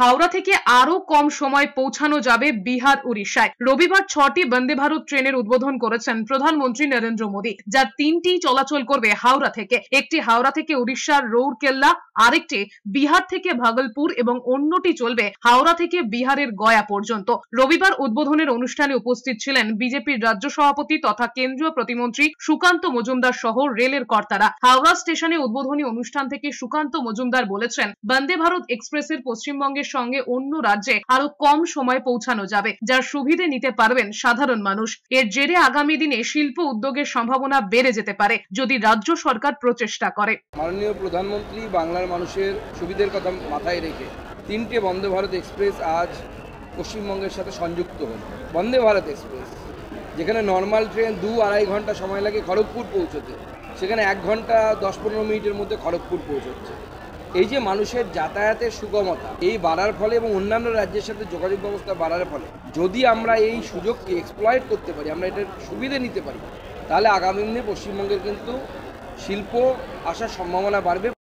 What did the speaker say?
হাওড়া থেকে আরো কম সময় পৌঁছানো যাবে বিহার উড়িষ্যায় রবিবার ছটি বন্দে ভারত ট্রেনের উদ্বোধন করেছেন প্রধানমন্ত্রী নরেন্দ্র মোদী যার তিনটি চলাচল করবে হাওড়া থেকে একটি হাওড়া থেকে উড়িষ্যার রৌরকেল্লা আরেকটি বিহার থেকে ভাগলপুর এবং অন্যটি চলবে হাওড়া থেকে বিহারের গয়া পর্যন্ত রবিবার উদ্বোধনের অনুষ্ঠানে উপস্থিত ছিলেন বিজেপির রাজ্য সভাপতি তথা কেন্দ্রীয় প্রতিমন্ত্রী সুকান্ত মজুমদার সহ রেলের কর্তারা হাওড়া স্টেশনে উদ্বোধনী অনুষ্ঠান থেকে সুকান্ত মজুমদার বলেছেন বন্দে ভারত এক্সপ্রেসের পশ্চিমবঙ্গের সঙ্গে অন্য রাজ্যে আরো কম সময় পৌঁছানো যাবে যার সুবিধে নিতে পারবেন সাধারণ মানুষ এর জেরে আগামী দিনে শিল্প উদ্যোগের সম্ভাবনা বেড়ে যেতে পারে যদি রাজ্য সরকার প্রচেষ্টা করে মাননীয় প্রধানমন্ত্রী বাংলার মানুষের সুবিধের কথা মাথায় রেখে তিনটে বন্দে ভারত এক্সপ্রেস আজ পশ্চিমবঙ্গের সাথে সংযুক্ত হল বন্দে ভারত এক্সপ্রেস যেখানে নর্মাল ট্রেন দু আড়াই ঘন্টা সময় লাগে খড়গপুর পৌঁছতে সেখানে এক ঘন্টা দশ পনেরো মিনিটের মধ্যে খড়গপুর পৌঁছচ্ছে এই যে মানুষের যাতায়াতের সুগমতা এই বাড়ার ফলে এবং অন্যান্য রাজ্যের সাথে যোগাযোগ ব্যবস্থা বাড়ার ফলে যদি আমরা এই সুযোগকে এক্সপ্লয়েড করতে পারি আমরা এটার সুবিধে নিতে পারি তাহলে আগামী দিনে পশ্চিমবঙ্গের কিন্তু শিল্প আসার সম্ভাবনা বাড়বে